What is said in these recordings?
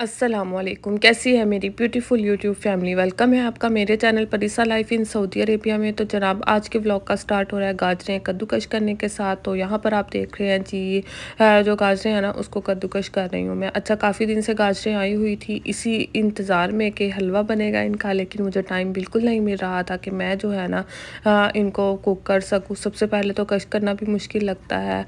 असलम कैसी है मेरी ब्यूटीफुल यूट्यूब फैमिली वेलकम है आपका मेरे channel Parisa life in Saudi Arabia में तो जनाब आज के व्लॉग का स्टार्ट हो रहा है गाजरें कद्दूकश करने के साथ तो यहाँ पर आप देख रहे हैं जी है जो गाजरें हैं ना उसको कद्दूकश कर रही हूँ मैं अच्छा काफ़ी दिन से गाजरें आई हुई थी इसी इंतज़ार में कि हलवा बनेगा इनका लेकिन मुझे टाइम बिल्कुल नहीं मिल रहा था कि मैं जो है ना इनको कुक कर सकूँ सबसे पहले तो कश करना भी मुश्किल लगता है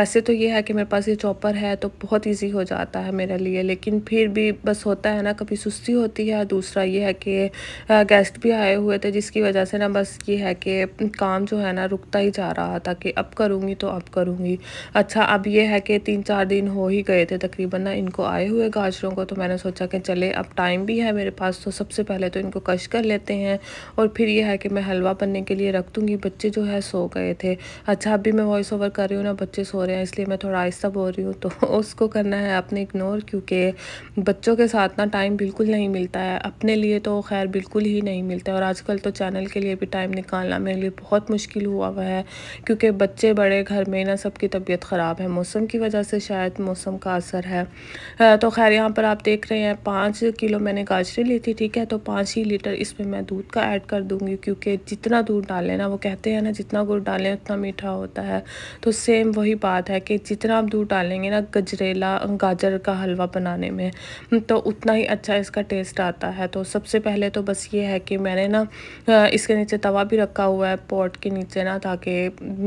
वैसे तो ये है कि मेरे पास ये चॉपर है तो बहुत ईजी हो जाता है मेरे लिए लेकिन फिर भी बस होता है ना कभी सुस्ती होती है दूसरा ये है कि गेस्ट भी आए हुए थे जिसकी वजह से ना बस ये है कि काम जो है ना रुकता ही जा रहा था कि अब करूँगी तो अब करूँगी अच्छा अब ये है कि तीन चार दिन हो ही गए थे तकरीबन ना इनको आए हुए गाजरों को तो मैंने सोचा कि चले अब टाइम भी है मेरे पास तो सबसे पहले तो इनको कश कर लेते हैं और फिर ये है कि मैं हलवा बनने के लिए रख दूँगी बच्चे जो है सो गए थे अच्छा अभी मैं वॉइस ओवर कर रही हूँ ना बच्चे सो रहे हैं इसलिए मैं थोड़ा आहिस्ता बोल रही हूँ तो उसको करना है आपने इग्नोर क्योंकि बच्चों के साथ ना टाइम बिल्कुल नहीं मिलता है अपने लिए तो खैर बिल्कुल ही नहीं मिलता और आजकल तो चैनल के लिए भी टाइम निकालना मेरे लिए बहुत मुश्किल हुआ हुआ है क्योंकि बच्चे बड़े घर में ना सबकी तबीयत ख़राब है मौसम की वजह से शायद मौसम का असर है तो खैर यहाँ पर आप देख रहे हैं पाँच किलो मैंने गाजरें ली थी ठीक है तो पाँच ही लीटर इसमें मैं दूध का ऐड कर दूँगी क्योंकि जितना दूध डालें ना वो कहते हैं ना जितना गुड़ डालें उतना मीठा होता है तो सेम वही बात है कि जितना आप दूध डालेंगे ना गजरेला गाजर का हलवा बनाने में में हम्म, तो उतना ही अच्छा इसका टेस्ट आता है तो सबसे पहले तो बस ये है कि मैंने ना इसके नीचे तवा भी रखा हुआ है पॉट के नीचे ना ताकि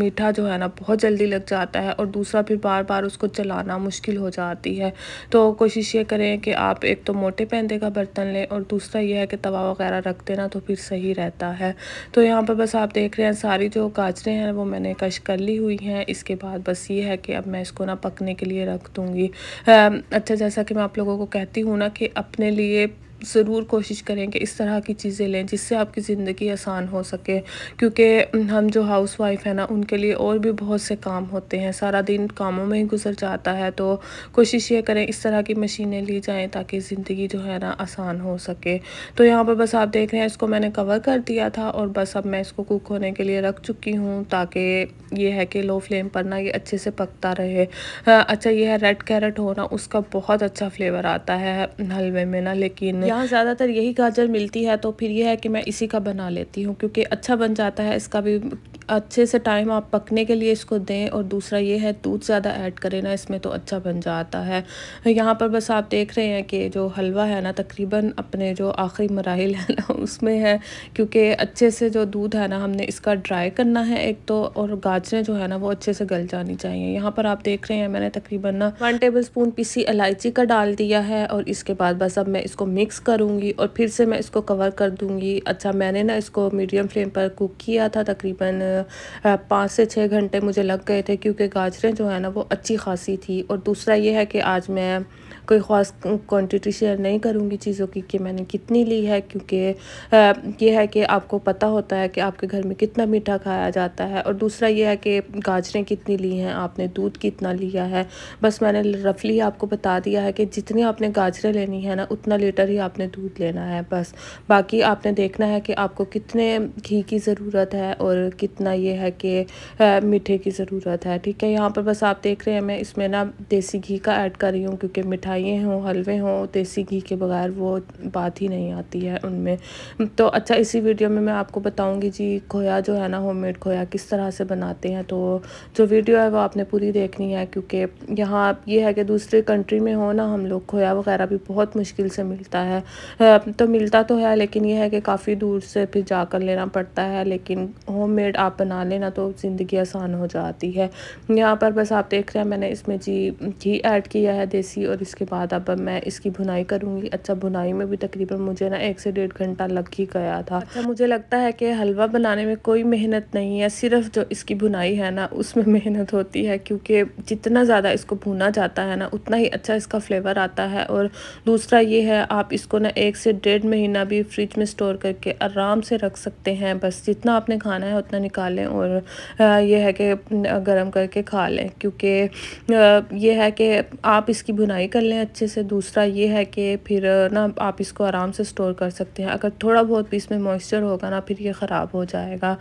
मीठा जो है ना बहुत जल्दी लग जाता है और दूसरा फिर बार बार उसको चलाना मुश्किल हो जाती है तो कोशिश ये करें कि आप एक तो मोटे पैंदे का बर्तन लें और दूसरा ये है कि तवा वगैरह रख देना तो फिर सही रहता है तो यहाँ पर बस आप देख रहे हैं सारी जो गाजरें हैं वो मैंने कश कर ली हुई हैं इसके बाद बस ये है कि अब मैं इसको ना पकने के लिए रख दूँगी अच्छा जैसा कि मैं आप लोगों को कहती हूँ ना कि अपने लिए ज़रूर कोशिश करें कि इस तरह की चीज़ें लें जिससे आपकी ज़िंदगी आसान हो सके क्योंकि हम जो हाउस वाइफ है ना उनके लिए और भी बहुत से काम होते हैं सारा दिन कामों में ही गुजर जाता है तो कोशिश ये करें इस तरह की मशीनें ली जाएँ ताकि ज़िंदगी जो है ना आसान हो सके तो यहाँ पर बस आप देख रहे हैं इसको मैंने कवर कर दिया था और बस अब मैं इसको कुक होने के लिए रख चुकी हूँ ताकि ये है कि लो फ्लेम पर ना ये अच्छे से पकता रहे हाँ, अच्छा ये है रेड कैरेट होना उसका बहुत अच्छा फ्लेवर आता है हलवे में ना लेकिन यहाँ ज़्यादातर यही गाजर मिलती है तो फिर यह है कि मैं इसी का बना लेती हूँ क्योंकि अच्छा बन जाता है इसका भी अच्छे से टाइम आप पकने के लिए इसको दें और दूसरा ये है दूध ज़्यादा ऐड करें ना इसमें तो अच्छा बन जाता है यहाँ पर बस आप देख रहे हैं कि जो हलवा है ना तकरीबन अपने जो आखिरी मराहल है ना उसमें है क्योंकि अच्छे से जो दूध है ना हमने इसका ड्राई करना है एक तो और गाजरें जो है ना वो अच्छे से गल जानी चाहिए यहाँ पर आप देख रहे हैं मैंने तकरीबन ना वन टेबल स्पून पीसी इलायची का डाल दिया है और इसके बाद बस अब मैं इसको मिक्स करूँगी और फिर से मैं इसको कवर कर दूँगी अच्छा मैंने ना इसको मीडियम फ्लेम पर कुक किया था तकरीबन पाँच से छः घंटे मुझे लग गए थे क्योंकि गाजरें जो है ना वो अच्छी खासी थी और दूसरा ये है कि आज मैं कोई ख़ास क्वांटिटी शेयर नहीं करूँगी चीज़ों की कि मैंने कितनी ली है क्योंकि ये है कि आपको पता होता है कि आपके घर में कितना मीठा खाया जाता है और दूसरा ये है कि गाजरें कितनी ली हैं आपने दूध कितना लिया है बस मैंने रफली आपको बता दिया है कि जितनी आपने गाजरें लेनी है ना उतना लीटर ही आपने दूध लेना है बस बाकी आपने देखना है कि आपको कितने घी की ज़रूरत है और कितना ये है कि मीठे की ज़रूरत है ठीक है यहाँ पर बस आप देख रहे हैं मैं इसमें ना देसी घी का ऐड कर रही हूँ क्योंकि मीठा मिठाइयाँ हों हलवे हों देसी घी के बगैर वो बात ही नहीं आती है उनमें तो अच्छा इसी वीडियो में मैं आपको बताऊँगी जी खोया जो है ना होममेड खोया किस तरह से बनाते हैं तो जो वीडियो है वो आपने पूरी देखनी है क्योंकि यहाँ ये है कि दूसरे कंट्री में हो ना हम लोग खोया वगैरह भी बहुत मुश्किल से मिलता है तो मिलता तो है लेकिन यह है कि काफ़ी दूर से फिर जाकर लेना पड़ता है लेकिन मेड आप बना लेना तो ज़िंदगी आसान हो जाती है यहाँ पर बस आप देख रहे हैं मैंने इसमें जी घी ऐड किया है देसी और इसके उसके बाद अब मैं इसकी बुनाई करूँगी अच्छा बुनाई में भी तकरीबन मुझे ना एक से डेढ़ घंटा लग ही गया था अच्छा मुझे लगता है कि हलवा बनाने में कोई मेहनत नहीं है सिर्फ जो इसकी बुनाई है ना उसमें मेहनत होती है क्योंकि जितना ज़्यादा इसको भुना जाता है ना उतना ही अच्छा इसका फ्लेवर आता है और दूसरा ये है आप इसको ना एक से डेढ़ महीना भी फ्रिज में स्टोर करके आराम से रख सकते हैं बस जितना आपने खाना है उतना निकालें और यह है कि गर्म करके खा लें क्योंकि यह है कि आप इसकी बुनाई कर लें अच्छे से दूसरा ये है कि फिर ना आप इसको आराम से स्टोर कर सकते हैं अगर थोड़ा बहुत भी इसमें मॉइस्चर होगा ना फिर ये ख़राब हो जाएगा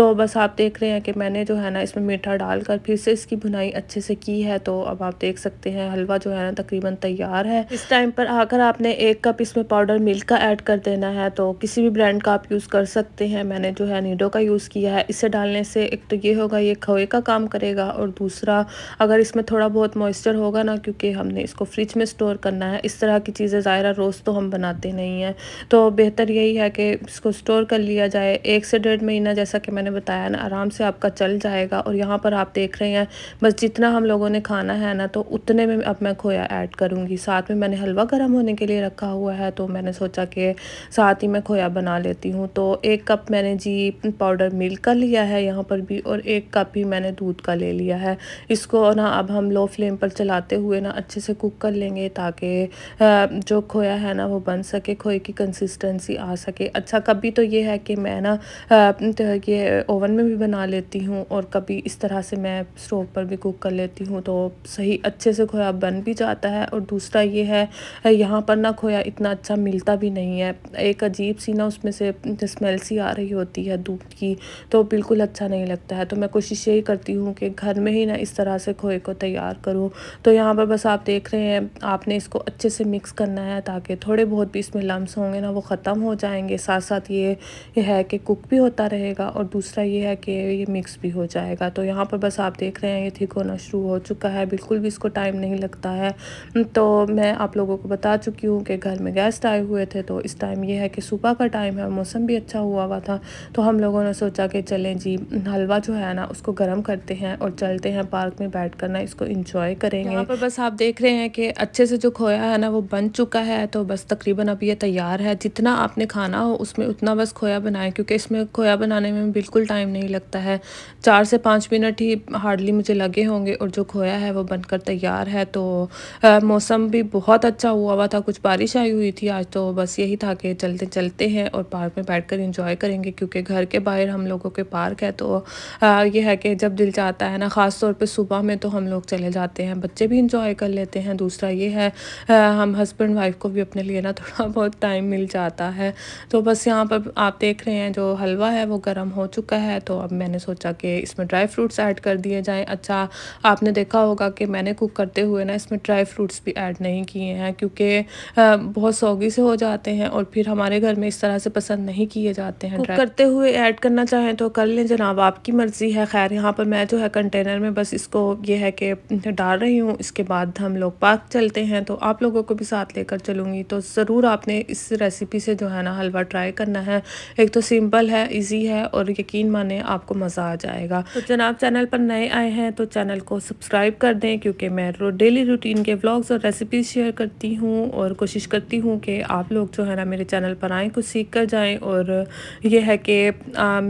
तो बस आप देख रहे हैं कि मैंने जो है ना इसमें मीठा डालकर फिर से इसकी बुनाई अच्छे से की है तो अब आप देख सकते हैं हलवा जो है ना तकरीबन तैयार है इस टाइम पर आकर आपने एक कप इसमें पाउडर मिल्क का ऐड कर देना है तो किसी भी ब्रांड का आप यूज़ कर सकते हैं मैंने जो है नीडो का यूज़ किया है इसे डालने से एक तो ये होगा ये खोए का काम करेगा और दूसरा अगर इसमें थोड़ा बहुत मॉइस्चर होगा ना क्योंकि हमने इसको फ्रिज में स्टोर करना है इस तरह की चीज़ें ज़ायरा रोज़ तो हम बनाते नहीं हैं तो बेहतर यही है कि इसको स्टोर कर लिया जाए एक से डेढ़ महीना जैसा कि मैंने बताया ना आराम से आपका चल जाएगा और यहाँ पर आप देख रहे हैं बस जितना हम लोगों ने खाना है ना तो उतने में अब मैं खोया ऐड करूँगी साथ में मैंने हलवा गर्म होने के लिए रखा हुआ है तो मैंने सोचा कि साथ ही मैं खोया बना लेती हूँ तो एक कप मैंने जी पाउडर मिल्क का लिया है यहाँ पर भी और एक कप ही मैंने दूध का ले लिया है इसको ना अब हम लो फ्लेम पर चलाते हुए ना अच्छे से कुक कर लें देंगे ताकि जो खोया है ना वो बन सके खोए की कंसिस्टेंसी आ सके अच्छा कभी तो ये है कि मैं ना तो ये ओवन में भी बना लेती हूँ और कभी इस तरह से मैं स्टोव पर भी कुक कर लेती हूँ तो सही अच्छे से खोया बन भी जाता है और दूसरा ये है यहाँ पर ना खोया इतना अच्छा मिलता भी नहीं है एक अजीब सी ना उसमें से स्मेल सी आ रही होती है दूध की तो बिल्कुल अच्छा नहीं लगता है तो मैं कोशिश यही करती हूँ कि घर में ही ना इस तरह से खोए को तैयार करूँ तो यहाँ पर बस आप देख रहे हैं आपने इसको अच्छे से मिक्स करना है ताकि थोड़े बहुत भी इसमें लम्स होंगे ना वो ख़त्म हो जाएंगे साथ साथ ये, ये है कि कुक भी होता रहेगा और दूसरा ये है कि ये मिक्स भी हो जाएगा तो यहाँ पर बस आप देख रहे हैं ये ठीक होना शुरू हो चुका है बिल्कुल भी इसको टाइम नहीं लगता है तो मैं आप लोगों को बता चुकी हूँ कि घर में गेस्ट आए हुए थे तो इस टाइम ये है कि सुबह का टाइम है मौसम भी अच्छा हुआ हुआ था तो हम लोगों ने सोचा कि चलें जी हलवा जो है ना उसको गर्म करते हैं और चलते हैं पार्क में बैठ कर ना इसको इंजॉय करेंगे यहाँ पर बस आप देख रहे हैं कि अच्छे से जो खोया है ना वो बन चुका है तो बस तकरीबन अब ये तैयार है जितना आपने खाना हो उसमें उतना बस खोया बनाएं क्योंकि इसमें खोया बनाने में बिल्कुल टाइम नहीं लगता है चार से पाँच मिनट ही हार्डली मुझे लगे होंगे और जो खोया है वो बनकर तैयार है तो मौसम भी बहुत अच्छा हुआ हुआ था कुछ बारिश आई हुई थी आज तो बस यही था कि चलते चलते हैं और पार्क में बैठ कर इंजॉय करेंगे क्योंकि घर के बाहर हम लोगों के पार्क है तो यह है कि जब दिल चाहता है ना ख़ास तौर पर सुबह में तो हम लोग चले जाते हैं बच्चे भी इंजॉय कर लेते हैं दूसरा ये है हम हस्बैंड वाइफ को भी अपने लिए ना थोड़ा बहुत टाइम मिल जाता है तो बस यहाँ पर आप देख रहे हैं जो हलवा है वो गर्म हो चुका है तो अब मैंने सोचा कि इसमें ड्राई फ्रूट्स ऐड कर दिए जाएँ अच्छा आपने देखा होगा कि मैंने कुक करते हुए ना इसमें ड्राई फ्रूट्स भी ऐड नहीं किए हैं क्योंकि बहुत सौगी से हो जाते हैं और फिर हमारे घर में इस तरह से पसंद नहीं किए जाते हैं कुक करते हुए ऐड करना चाहें तो कर लें जनाब आपकी मर्ज़ी है खैर यहाँ पर मैं जो है कंटेनर में बस इसको ये है कि डाल रही हूँ इसके बाद हम लोग पाक चलते हैं तो आप लोगों को भी साथ लेकर चलूँगी तो ज़रूर आपने इस रेसिपी से जो है ना हलवा ट्राई करना है एक तो सिंपल है इजी है और यकीन माने आपको मज़ा आ जाएगा तो जनाब चैनल पर नए आए हैं तो चैनल को सब्सक्राइब कर दें क्योंकि मैं डेली रूटीन के ब्लॉग्स और रेसिपीज़ शेयर करती हूँ और कोशिश करती हूँ कि आप लोग जो है ना मेरे चैनल पर आएँ कुछ सीख कर जाएँ और यह है कि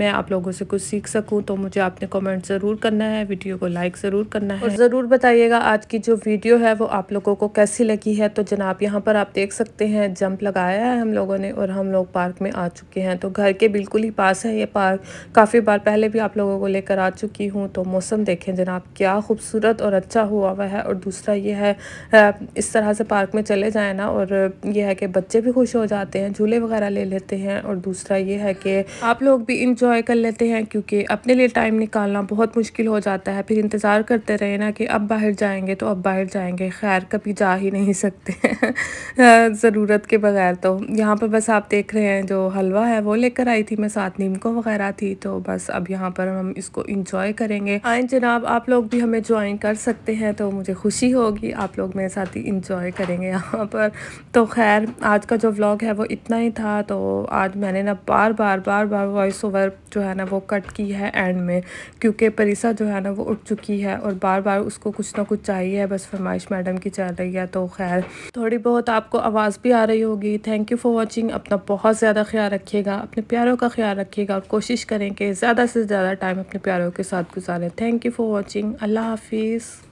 मैं आप लोगों से कुछ सीख सकूँ तो मुझे आपने कमेंट ज़रूर करना है वीडियो को लाइक ज़रूर करना है और ज़रूर बताइएगा आज की जो वीडियो है वो आप लोगों को कैसी लगी है तो जनाब यहाँ पर आप देख सकते हैं जंप लगाया है हम लोगों ने और हम लोग पार्क में आ चुके हैं तो घर के बिल्कुल ही पास है ये पार्क काफ़ी बार पहले भी आप लोगों को लेकर आ चुकी हूँ तो मौसम देखें जनाब क्या खूबसूरत और अच्छा हुआ हुआ है और दूसरा ये है इस तरह से पार्क में चले जाए ना और ये है कि बच्चे भी खुश हो जाते हैं झूले वगैरह ले लेते हैं और दूसरा ये है कि आप लोग भी इंजॉय कर लेते हैं क्योंकि अपने लिए टाइम निकालना बहुत मुश्किल हो जाता है फिर इंतज़ार करते रहे ना कि अब बाहर जाएंगे तो अब बाहर जाएंगे खैर कभी भी जा ही नहीं सकते ज़रूरत के बगैर तो यहाँ पर बस आप देख रहे हैं जो हलवा है वो लेकर आई थी मैं साथ नीमको वगैरह थी तो बस अब यहाँ पर हम इसको इंजॉय करेंगे आए हाँ जनाब आप लोग भी हमें ज्वाइन कर सकते हैं तो मुझे खुशी होगी आप लोग मेरे साथ ही इंजॉय करेंगे यहाँ पर तो खैर आज का जो व्लॉग है वो इतना ही था तो आज मैंने ना बार बार बार बार वॉइस ओवर जो है ना वो कट की है एंड में क्योंकि परिसा जो है ना वो उठ चुकी है और बार बार उसको कुछ ना कुछ चाहिए बस फरमाइश मैडम की चल कट है तो खैर थोड़ी बहुत आपको आवाज़ भी आ रही होगी थैंक यू फॉर वॉचिंग अपना बहुत ज़्यादा ख्याल रखिएगा अपने प्यारों का ख्याल रखिएगा और कोशिश करें कि ज़्यादा से ज़्यादा टाइम अपने प्यारों के साथ गुजारें थैंक यू फॉर वॉचिंग अल्लाह हाफिज़